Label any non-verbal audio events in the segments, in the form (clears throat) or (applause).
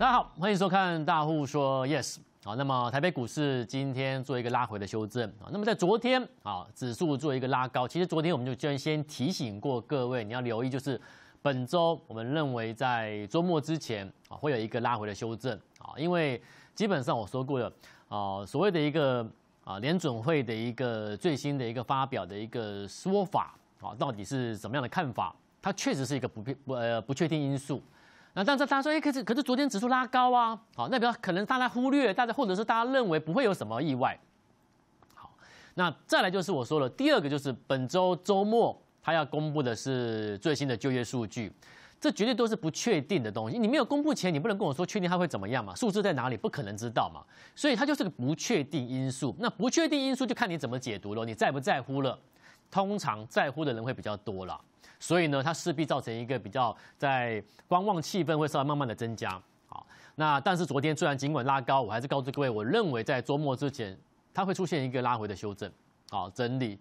大家好，欢迎收看《大户说 Yes》。好，那么台北股市今天做一个拉回的修正啊。那么在昨天啊，指数做一个拉高，其实昨天我们就先提醒过各位，你要留意就是本周我们认为在周末之前啊会有一个拉回的修正啊，因为基本上我说过了啊，所谓的一个啊联准会的一个最新的一个发表的一个说法啊，到底是什么样的看法？它确实是一个不不呃不确定因素。那但是大家说，哎，可是可是昨天指数拉高啊，好，那个可能大家忽略，大家或者是大家认为不会有什么意外。好，那再来就是我说了，第二个就是本周周末他要公布的是最新的就业数据，这绝对都是不确定的东西。你没有公布前，你不能跟我说确定它会怎么样嘛？数字在哪里？不可能知道嘛？所以它就是个不确定因素。那不确定因素就看你怎么解读了，你在不在乎了？通常在乎的人会比较多了。所以呢，它势必造成一个比较在观望气氛会稍微慢慢的增加啊。那但是昨天虽然尽管拉高，我还是告诉各位，我认为在周末之前它会出现一个拉回的修正啊，整理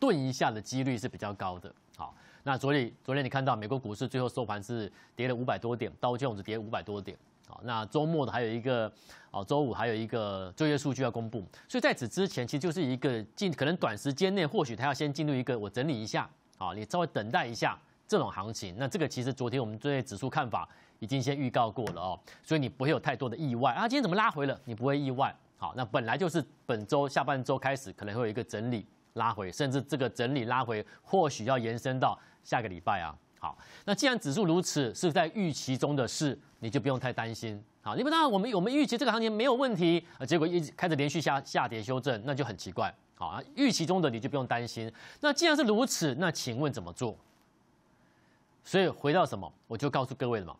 顿一下的几率是比较高的。好，那所以昨天你看到美国股市最后收盘是跌了五百多点，道琼只跌五百多点啊。那周末的还有一个啊，周五还有一个就业数据要公布，所以在此之前其实就是一个进可能短时间内或许它要先进入一个我整理一下。好，你稍微等待一下这种行情，那这个其实昨天我们对指数看法已经先预告过了哦，所以你不会有太多的意外啊。今天怎么拉回了？你不会意外。好，那本来就是本周下半周开始可能会有一个整理拉回，甚至这个整理拉回或许要延伸到下个礼拜啊。好，那既然指数如此是在预期中的事，你就不用太担心。好，你不知道我们我们预期这个行情没有问题，啊，结果一直开始连续下下跌修正，那就很奇怪。好啊，预期中的你就不用担心。那既然是如此，那请问怎么做？所以回到什么，我就告诉各位了嘛，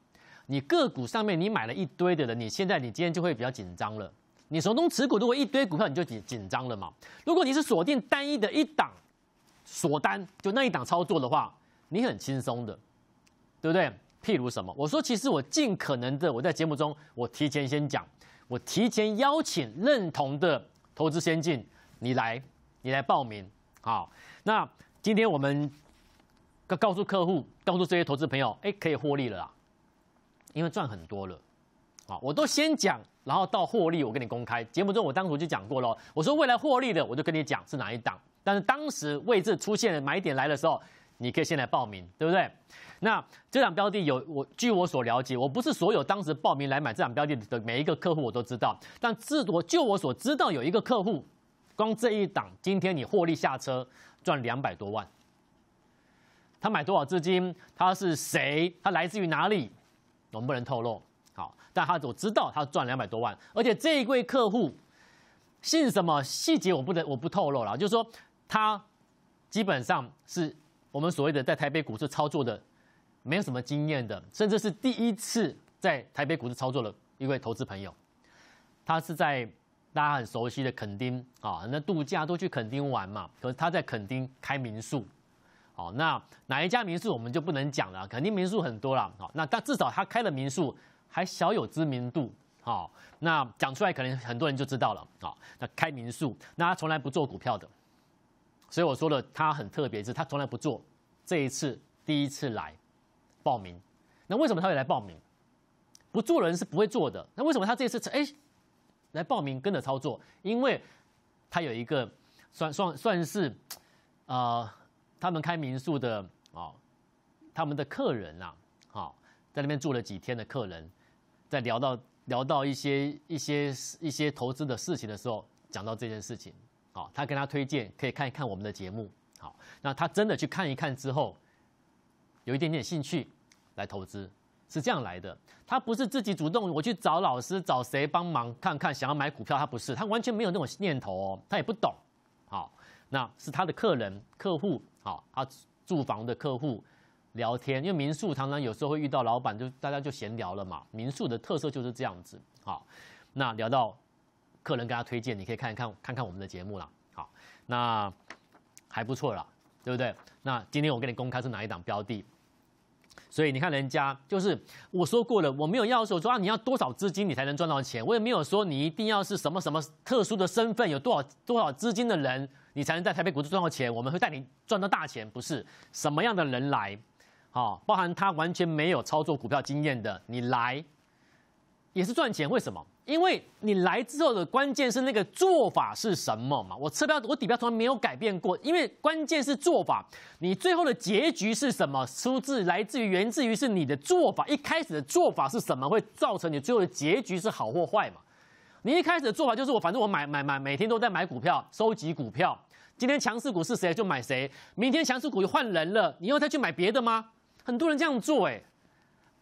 你个股上面你买了一堆的人，你现在你今天就会比较紧张了。你手中持股如果一堆股票，你就紧紧张了嘛。如果你是锁定单一的一档锁单，就那一档操作的话。你很轻松的，对不对？譬如什么？我说，其实我尽可能的，我在节目中，我提前先讲，我提前邀请认同的投资先进，你来，你来报名，好。那今天我们告告诉客户，告诉这些投资朋友，哎，可以获利了啦，因为赚很多了，好，我都先讲，然后到获利，我跟你公开。节目中我当初就讲过了，我说未来获利的，我就跟你讲是哪一档，但是当时位置出现买点来的时候。你可以先来报名，对不对？那这场标的有我据我所了解，我不是所有当时报名来买这场标的的每一个客户我都知道。但至多就我所知道，有一个客户，光这一档今天你获利下车赚两百多万。他买多少资金？他是谁？他来自于哪里？我们不能透露。好，但他我知道他赚两百多万，而且这一位客户姓什么？细节我不能我不透露了。就是说，他基本上是。我们所谓的在台北股市操作的，没有什么经验的，甚至是第一次在台北股市操作的一位投资朋友，他是在大家很熟悉的垦丁啊，那度假都去垦丁玩嘛，可是他在垦丁开民宿，好，那哪一家民宿我们就不能讲了，垦丁民宿很多了，好，那但至少他开了民宿还小有知名度，好，那讲出来可能很多人就知道了，好，那开民宿，那他从来不做股票的。所以我说了，他很特别，是他从来不做，这一次第一次来报名。那为什么他会来报名？不做人是不会做的。那为什么他这一次哎来报名跟着操作？因为他有一个算算算是啊，他们开民宿的啊，他们的客人啊，好在那边住了几天的客人，在聊到聊到一些一些一些投资的事情的时候，讲到这件事情。好，他跟他推荐可以看一看我们的节目。好，那他真的去看一看之后，有一点点兴趣来投资，是这样来的。他不是自己主动，我去找老师找谁帮忙看看，想要买股票，他不是，他完全没有那种念头哦，他也不懂。好，那是他的客人客户，好，他住房的客户聊天，因为民宿常常有时候会遇到老板，就大家就闲聊了嘛。民宿的特色就是这样子。好，那聊到。客人给他推荐，你可以看一看看看我们的节目了。好，那还不错了，对不对？那今天我跟你公开是哪一档标的？所以你看人家就是我说过了，我没有要求说啊你要多少资金你才能赚到钱，我也没有说你一定要是什么什么特殊的身份，有多少多少资金的人你才能在台北股市赚到钱。我们会带你赚到大钱，不是什么样的人来，啊，包含他完全没有操作股票经验的，你来也是赚钱，为什么？因为你来之后的关键是那个做法是什么嘛？我车标我底标从来没有改变过，因为关键是做法，你最后的结局是什么？出自来自于源自于是你的做法，一开始的做法是什么，会造成你最后的结局是好或坏嘛？你一开始的做法就是我反正我买买买，每天都在买股票，收集股票，今天强势股是谁就买谁，明天强势股又换人了，你又再去买别的吗？很多人这样做哎。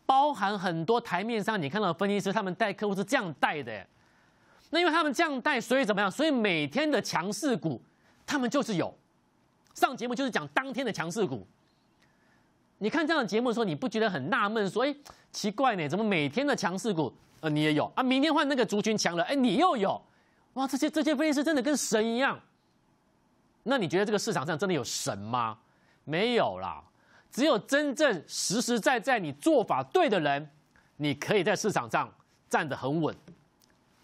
包含很多台面上，你看到分析师他们带客户是这样带的，那因为他们这样带，所以怎么样？所以每天的强势股，他们就是有上节目就是讲当天的强势股。你看这样的节目的时候，你不觉得很纳闷？说，哎，奇怪呢，怎么每天的强势股，呃，你也有啊？明天换那个族群强了，哎，你又有，哇，这些这些分析师真的跟神一样。那你觉得这个市场上真的有神吗？没有啦。只有真正实实在在你做法对的人，你可以在市场上站得很稳，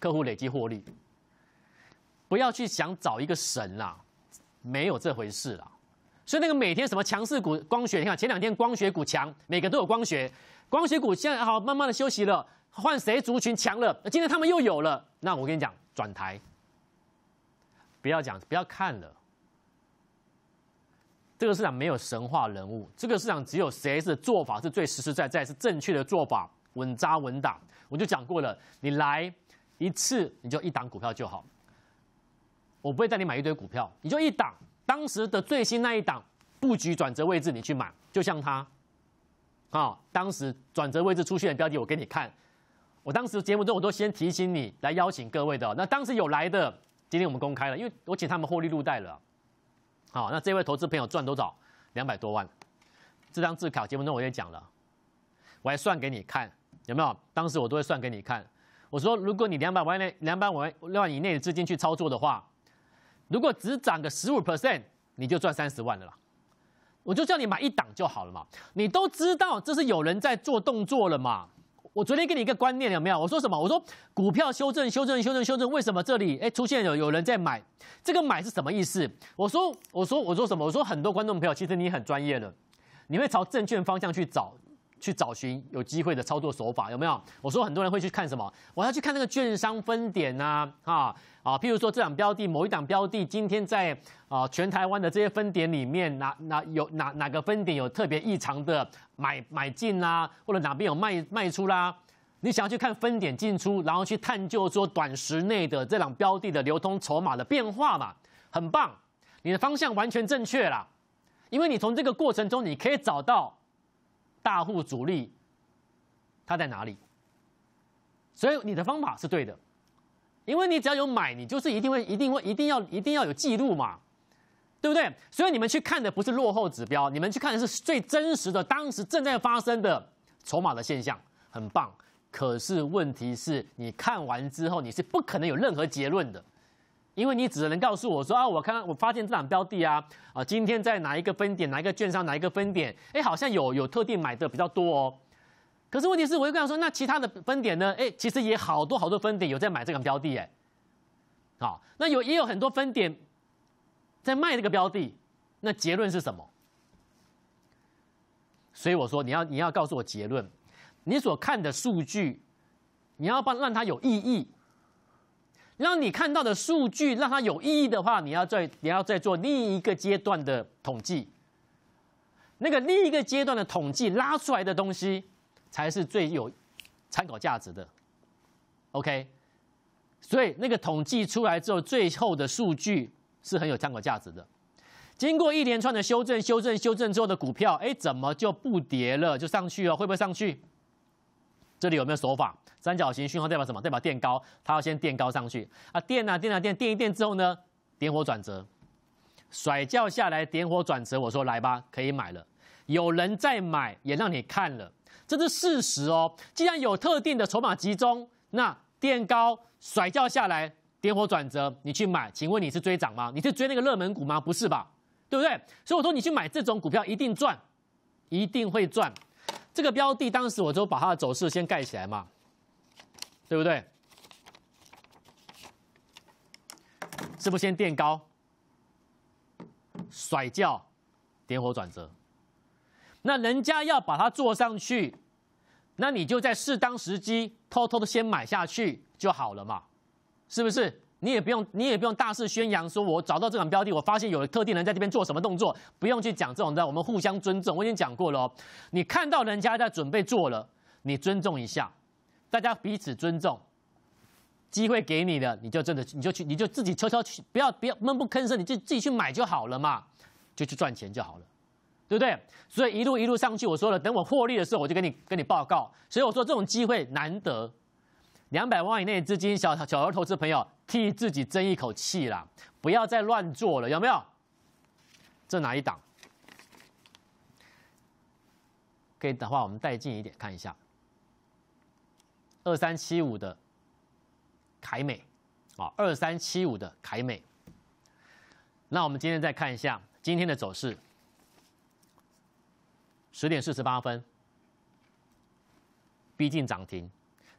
客户累积获利。不要去想找一个神啦，没有这回事啦。所以那个每天什么强势股光学，你看前两天光学股强，每个都有光学，光学股现在好慢慢的休息了，换谁族群强了？今天他们又有了，那我跟你讲，转台，不要讲，不要看了。这个市场没有神话人物，这个市场只有谁是做法是最实实在在、是正确的做法，稳扎稳打。我就讲过了，你来一次你就一档股票就好，我不会带你买一堆股票，你就一档当时的最新那一档布局转折位置，你去买，就像他啊，当时转折位置出现的标的，我给你看。我当时节目中我都先提醒你来邀请各位的，那当时有来的，今天我们公开了，因为我请他们获利入袋了。好，那这位投资朋友赚多少？两百多万。这张自考节目中我也讲了，我还算给你看有没有？当时我都会算给你看。我说，如果你两百万内、两百万万以内资金去操作的话，如果只涨个十五 percent，你就赚三十万了。我就叫你买一档就好了嘛。你都知道这是有人在做动作了嘛？我昨天给你一个观念有没有？我说什么？我说股票修正、修正、修正、修正，为什么这里哎出现有有人在买？这个买是什么意思？我说，我说，我说什么？我说很多观众朋友，其实你很专业的，你会朝证券方向去找。去找寻有机会的操作手法有没有？我说很多人会去看什么？我要去看那个券商分点呐，啊啊，譬如说这档标的某一档标的今天在啊全台湾的这些分点里面，哪哪有哪哪个分点有特别异常的买买进啦，或者哪边有卖卖出啦？你想要去看分点进出，然后去探究说短时内的这两标的的流通筹码的变化嘛？很棒，你的方向完全正确啦，因为你从这个过程中你可以找到。大户主力他在哪里？所以你的方法是对的，因为你只要有买，你就是一定会、一定会、一定要、一定要有记录嘛，对不对？所以你们去看的不是落后指标，你们去看的是最真实的、当时正在发生的筹码的现象，很棒。可是问题是，你看完之后，你是不可能有任何结论的。因为你只能告诉我说啊，我看我发现这档标的啊啊，今天在哪一个分点，哪一个券商，哪一个分点？哎，好像有有特定买的比较多哦。可是问题是，我又会想说，那其他的分点呢？哎，其实也好多好多分点有在买这个标的，哎，好，那有也有很多分点在卖这个标的。那结论是什么？所以我说，你要你要告诉我结论，你所看的数据，你要帮让它有意义。让你看到的数据让它有意义的话，你要再你要再做另一个阶段的统计。那个另一个阶段的统计拉出来的东西，才是最有参考价值的。OK，所以那个统计出来之后，最后的数据是很有参考价值的。经过一连串的修正、修正、修正之后的股票，哎，怎么就不跌了？就上去了？会不会上去？这里有没有手法？三角形讯号代表什么？代表垫高，它要先垫高上去啊，垫啊垫啊垫，垫一垫之后呢，点火转折，甩轿下来，点火转折。我说来吧，可以买了，有人在买，也让你看了，这是事实哦。既然有特定的筹码集中，那垫高甩轿下来，点火转折，你去买，请问你是追涨吗？你是追那个热门股吗？不是吧，对不对？所以我说你去买这种股票一定赚，一定会赚。这个标的当时我就把它的走势先盖起来嘛。对不对？是不先垫高，甩轿，点火转折。那人家要把它做上去，那你就在适当时机偷偷的先买下去就好了嘛，是不是？你也不用，你也不用大肆宣扬，说我找到这款标的，我发现有特定人在这边做什么动作，不用去讲这种的，我们互相尊重。我已经讲过了，哦，你看到人家在准备做了，你尊重一下。大家彼此尊重，机会给你的，你就真的你就去你就自己悄悄去，不要不要闷不吭声，你就自己去买就好了嘛，就去赚钱就好了，对不对？所以一路一路上去，我说了，等我获利的时候，我就跟你跟你报告。所以我说这种机会难得，两百万以内资金小小额投资朋友，替自己争一口气啦，不要再乱做了，有没有？这哪一档？可以的话，我们带近一点看一下。二三七五的凯美，啊，二三七五的凯美。那我们今天再看一下今天的走势，十点四十八分逼近涨停，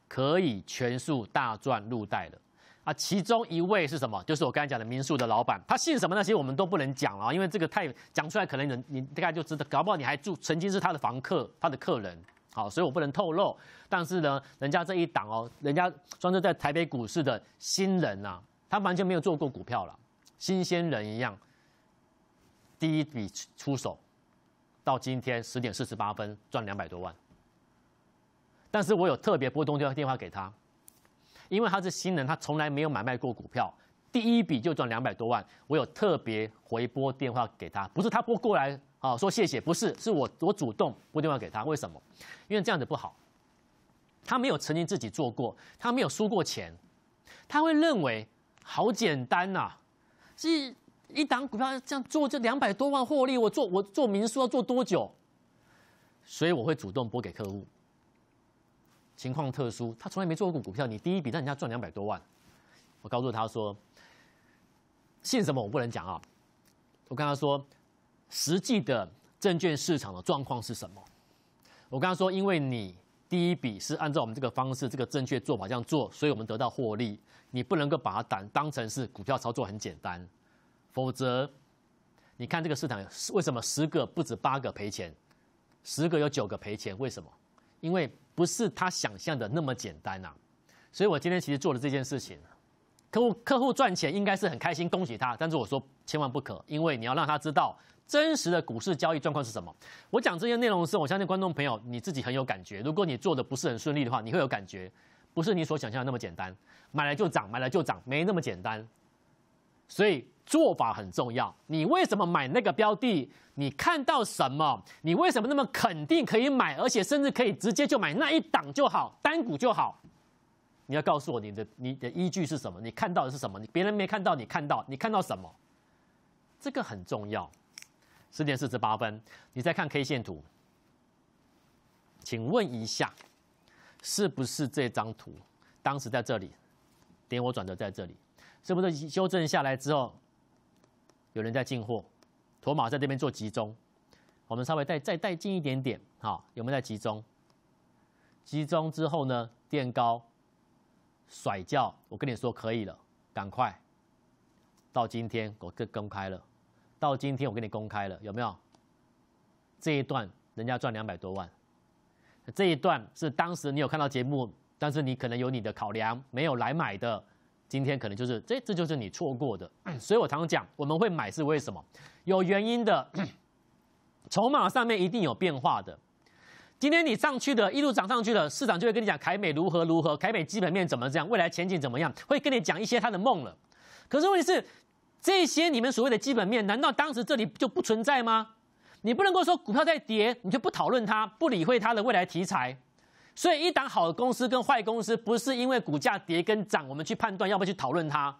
可以全数大赚入袋了。啊，其中一位是什么？就是我刚才讲的民宿的老板，他姓什么那些我们都不能讲了，因为这个太讲出来，可能你你大概就知道，搞不好你还住曾经是他的房客，他的客人。好，所以我不能透露。但是呢，人家这一档哦，人家专是在台北股市的新人呐，他完全没有做过股票了，新鲜人一样，第一笔出手到今天十点四十八分赚两百多万。但是我有特别拨通电话给他，因为他是新人，他从来没有买卖过股票，第一笔就赚两百多万，我有特别回拨电话给他，不是他拨过来。好，说谢谢不是，是我我主动拨电话给他，为什么？因为这样子不好。他没有曾经自己做过，他没有输过钱，他会认为好简单呐，是一档股票这样做就两百多万获利，我做我做民宿要做多久？所以我会主动拨给客户。情况特殊，他从来没做过股股票，你第一笔让人家赚两百多万，我告诉他说，姓什么我不能讲啊，我跟他说。实际的证券市场的状况是什么？我刚刚说，因为你第一笔是按照我们这个方式、这个正确做法这样做，所以我们得到获利。你不能够把它当当成是股票操作很简单，否则你看这个市场为什么十个不止八个赔钱，十个有九个赔钱？为什么？因为不是他想象的那么简单啊！所以我今天其实做的这件事情，客户客户赚钱应该是很开心，恭喜他。但是我说千万不可，因为你要让他知道。真实的股市交易状况是什么？我讲这些内容的时候，我相信观众朋友你自己很有感觉。如果你做的不是很顺利的话，你会有感觉，不是你所想象的那么简单。买来就涨，买来就涨，没那么简单。所以做法很重要。你为什么买那个标的？你看到什么？你为什么那么肯定可以买，而且甚至可以直接就买那一档就好，单股就好？你要告诉我你的你的依据是什么？你看到的是什么？你别人没看到，你看到，你看到什么？这个很重要。十点四十八分，你再看 K 线图，请问一下，是不是这张图当时在这里？点我转折在这里，是不是修正下来之后，有人在进货？托马在这边做集中，我们稍微再再带近一点点，好，有没有在集中？集中之后呢，垫高，甩轿。我跟你说，可以了，赶快。到今天，我更公开了。到今天我跟你公开了，有没有？这一段人家赚两百多万，这一段是当时你有看到节目，但是你可能有你的考量，没有来买的，今天可能就是这，这就是你错过的。(clears throat) 所以我常常讲，我们会买是为什么？有原因的，(clears throat) 筹码上面一定有变化的。今天你上去的一路涨上去的，市场就会跟你讲凯美如何如何，凯美基本面怎么这样，未来前景怎么样，会跟你讲一些他的梦了。可是问题是。这些你们所谓的基本面，难道当时这里就不存在吗？你不能够说股票在跌，你就不讨论它，不理会它的未来题材。所以一档好的公司跟坏公司，不是因为股价跌跟涨，我们去判断要不要去讨论它。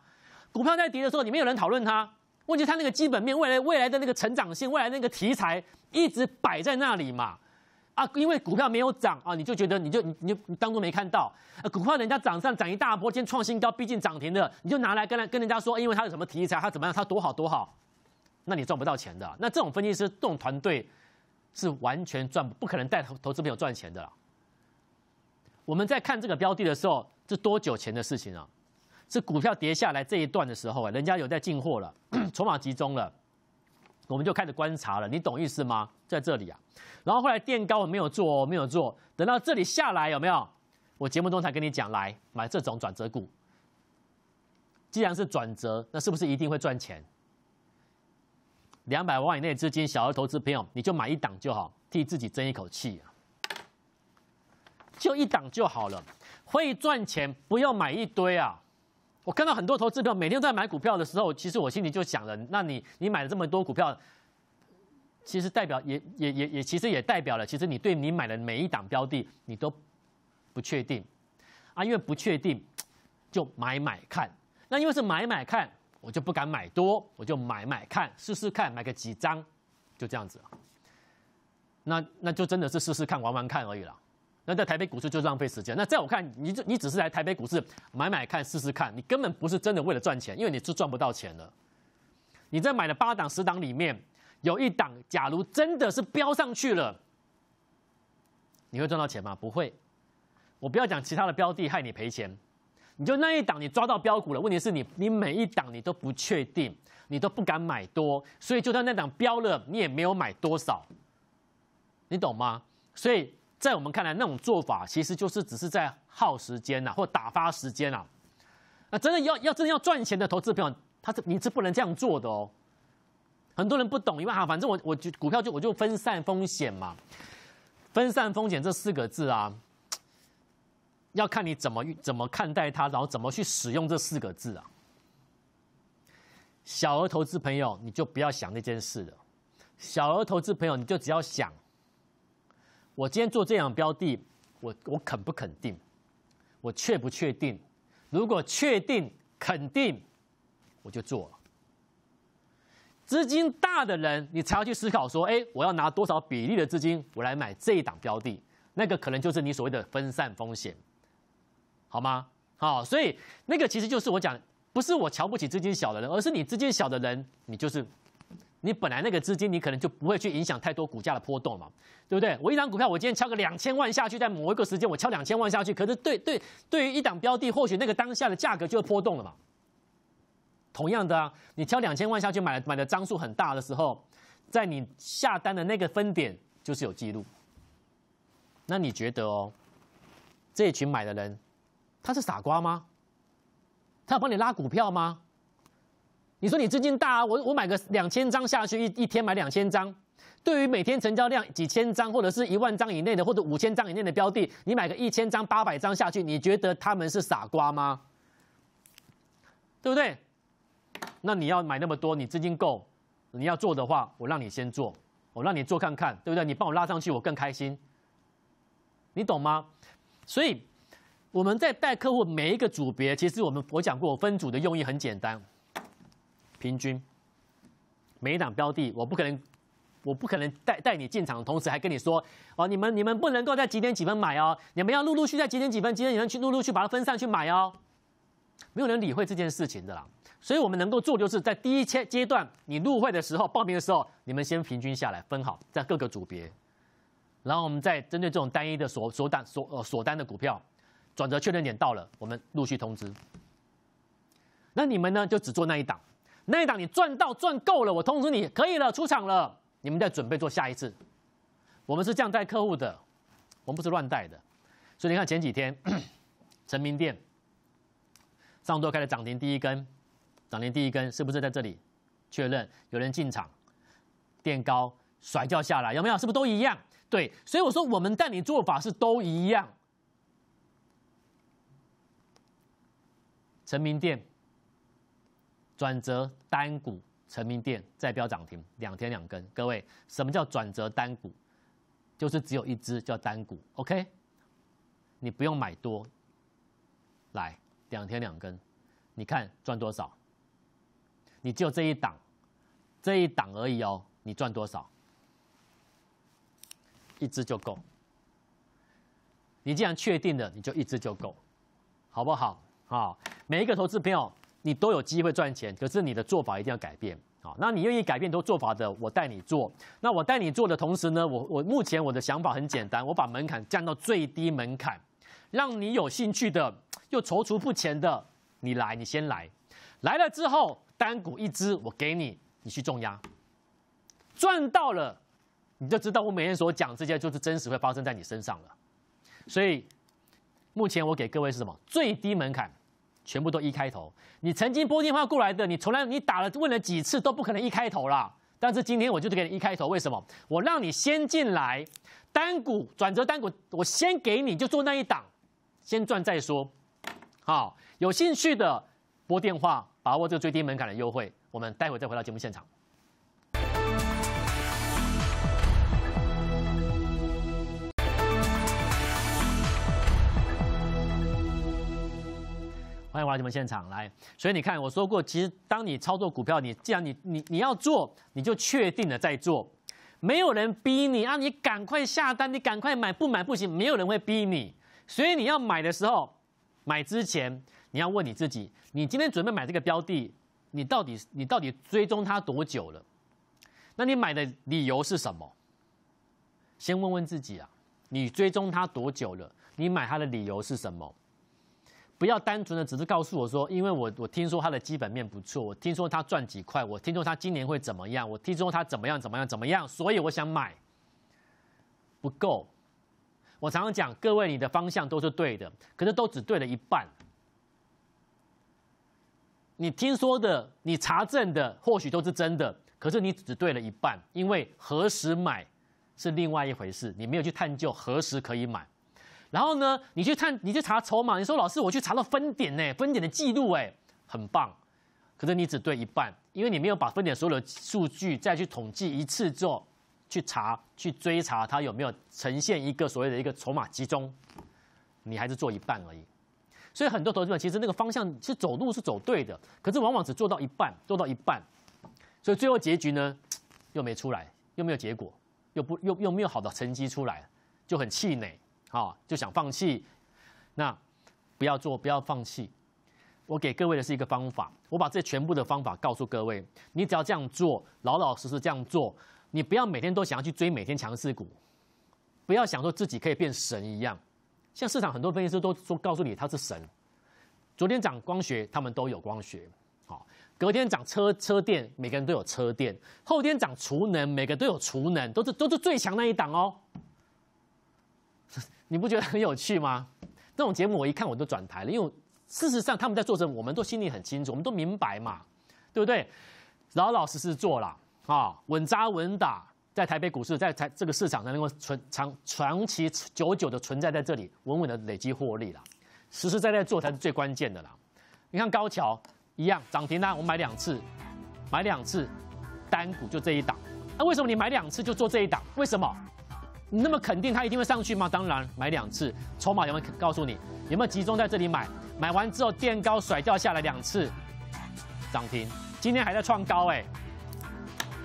股票在跌的时候，你们有人讨论它？问题它那个基本面、未来未来的那个成长性、未来那个题材，一直摆在那里嘛。啊，因为股票没有涨啊，你就觉得你就你你你当做没看到，股票人家涨上涨一大波，今天创新高，毕竟涨停的，你就拿来跟人跟人家说，因为它有什么题材，它怎么样，它多好多好，那你赚不到钱的。那这种分析师，这种团队是完全赚不可能带投资朋友赚钱的。我们在看这个标的的时候，是多久前的事情啊？是股票跌下来这一段的时候啊，人家有在进货了，(clears throat) 筹码集中了。我们就开始观察了，你懂意思吗？在这里啊，然后后来垫高我没有做，我没有做，等到这里下来有没有？我节目中才跟你讲，来买这种转折股。既然是转折，那是不是一定会赚钱？两百万以内资金，小额投资朋友，你就买一档就好，替自己争一口气啊，就一档就好了。会赚钱，不要买一堆啊。我看到很多投资票，每天都在买股票的时候，其实我心里就想了：那你你买了这么多股票，其实代表也也也也，其实也代表了，其实你对你买的每一档标的，你都不确定啊，因为不确定就买买看。那因为是买买看，我就不敢买多，我就买买看，试试看，买个几张，就这样子。那那就真的是试试看、玩玩看而已了。那在台北股市就浪费时间。那在我看，你你只是来台北股市买买看试试看，你根本不是真的为了赚钱，因为你是赚不到钱的。你在买的八档十档里面，有一档假如真的是飙上去了，你会赚到钱吗？不会。我不要讲其他的标的害你赔钱，你就那一档你抓到标股了。问题是你你每一档你都不确定，你都不敢买多，所以就算那档标了，你也没有买多少。你懂吗？所以。在我们看来，那种做法其实就是只是在耗时间呐，或打发时间啊。那真的要要真的要赚钱的投资朋友，他是你是不能这样做的哦。很多人不懂，因为啊，反正我我就股票就我就分散风险嘛。分散风险这四个字啊，要看你怎么怎么看待它，然后怎么去使用这四个字啊。小额投资朋友你就不要想那件事了。小额投资朋友你就只要想。我今天做这样标的，我我肯不肯定，我确不确定。如果确定肯定，我就做了。资金大的人，你才要去思考说：，哎，我要拿多少比例的资金，我来买这一档标的？那个可能就是你所谓的分散风险，好吗？好，所以那个其实就是我讲，不是我瞧不起资金小的人，而是你资金小的人，你就是。你本来那个资金，你可能就不会去影响太多股价的波动嘛，对不对？我一档股票，我今天敲个两千万下去，在某一个时间我敲两千万下去，可是对对，对于一档标的，或许那个当下的价格就会波动了嘛。同样的，啊，你敲两千万下去买买的张数很大的时候，在你下单的那个分点就是有记录。那你觉得哦，这一群买的人，他是傻瓜吗？他要帮你拉股票吗？你说你资金大啊，我我买个两千张下去，一一天买两千张，对于每天成交量几千张或者是一万张以内的或者五千张以内的标的，你买个一千张八百张下去，你觉得他们是傻瓜吗？对不对？那你要买那么多，你资金够，你要做的话，我让你先做，我让你做看看，对不对？你帮我拉上去，我更开心。你懂吗？所以我们在带客户每一个组别，其实我们我讲过，我分组的用意很简单。平均每一档标的，我不可能，我不可能带带你进场，同时还跟你说哦，你们你们不能够在几点几分买哦，你们要陆陆续在几点几分、几点几分去陆陆续把它分散去买哦，没有人理会这件事情的啦。所以我们能够做就是在第一阶阶段，你入会的时候、报名的时候，你们先平均下来分好在各个组别，然后我们再针对这种单一的所所档所所单的股票，转折确认点到了，我们陆续通知。那你们呢，就只做那一档。那一档你赚到赚够了，我通知你可以了，出场了。你们再准备做下一次。我们是这样带客户的，我们不是乱带的。所以你看前几天，成 (clears throat) 明店上周开的涨停第一根，涨停第一根是不是在这里确认有人进场？垫高甩掉下来有没有？是不是都一样？对，所以我说我们代理做法是都一样。成明店。转折单股成名店再标涨停，两天两根。各位，什么叫转折单股？就是只有一只叫单股，OK？你不用买多，来两天两根，你看赚多少？你只有这一档，这一档而已哦。你赚多少？一只就够。你既然确定了，你就一只就够，好不好？好，每一个投资朋友。你都有机会赚钱，可是你的做法一定要改变。好，那你愿意改变都做法的，我带你做。那我带你做的同时呢，我我目前我的想法很简单，我把门槛降到最低门槛，让你有兴趣的又踌躇不前的，你来，你先来。来了之后，单股一只我给你，你去重压，赚到了，你就知道我每天所讲这些就是真实会发生在你身上了。所以，目前我给各位是什么？最低门槛。全部都一开头，你曾经拨电话过来的，你从来你打了问了几次都不可能一开头啦。但是今天我就给你一开头，为什么？我让你先进来，单股转折单股，我先给你就做那一档，先赚再说。好，有兴趣的拨电话，把握这个最低门槛的优惠。我们待会再回到节目现场。欢迎来到我们现场来，所以你看，我说过，其实当你操作股票，你既然你你你要做，你就确定了在做，没有人逼你啊，你赶快下单，你赶快买，不买不行，没有人会逼你，所以你要买的时候，买之前你要问你自己，你今天准备买这个标的，你到底你到底追踪它多久了？那你买的理由是什么？先问问自己啊，你追踪它多久了？你买它的理由是什么？不要单纯的只是告诉我说，因为我我听说它的基本面不错，我听说它赚几块，我听说它今年会怎么样，我听说它怎么样怎么样怎么样，所以我想买。不够。我常常讲，各位你的方向都是对的，可是都只对了一半。你听说的，你查证的或许都是真的，可是你只对了一半，因为何时买是另外一回事，你没有去探究何时可以买。然后呢，你去看，你去查筹码。你说老师，我去查到分点呢，分点的记录哎，很棒。可是你只对一半，因为你没有把分点所有的数据再去统计一次之后，去查去追查它有没有呈现一个所谓的一个筹码集中，你还是做一半而已。所以很多投资者其实那个方向是走路是走对的，可是往往只做到一半，做到一半，所以最后结局呢，又没出来，又没有结果，又不又又没有好的成绩出来，就很气馁。好，就想放弃，那不要做，不要放弃。我给各位的是一个方法，我把这全部的方法告诉各位。你只要这样做，老老实实这样做，你不要每天都想要去追每天强势股，不要想说自己可以变神一样。像市场很多分析师都说，告诉你他是神。昨天涨光学，他们都有光学；好，隔天涨车车电，每个人都有车电；后天涨储能，每个都有储能，都是都是最强那一档哦。(laughs) 你不觉得很有趣吗？那种节目我一看我都转台了，因为事实上他们在做什么，我们都心里很清楚，我们都明白嘛，对不对？老老实实做了啊，稳扎稳打，在台北股市，在台这个市场上能够存长长期久久的存在在这里，稳稳的累积获利了，实实在在做才是最关键的啦。你看高桥一样涨停啊，我买两次，买两次，单股就这一档。那为什么你买两次就做这一档？为什么？你那么肯定它一定会上去吗？当然，买两次，筹码有没有告诉你？有没有集中在这里买？买完之后垫高甩掉下来两次，涨停，今天还在创高哎！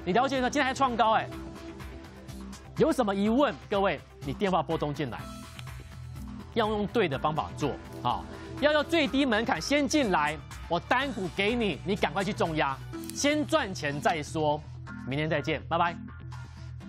你了解吗？今天还创高哎！有什么疑问？各位，你电话拨通进来，要用对的方法做，好，要用最低门槛先进来，我单股给你，你赶快去重压，先赚钱再说，明天再见，拜拜。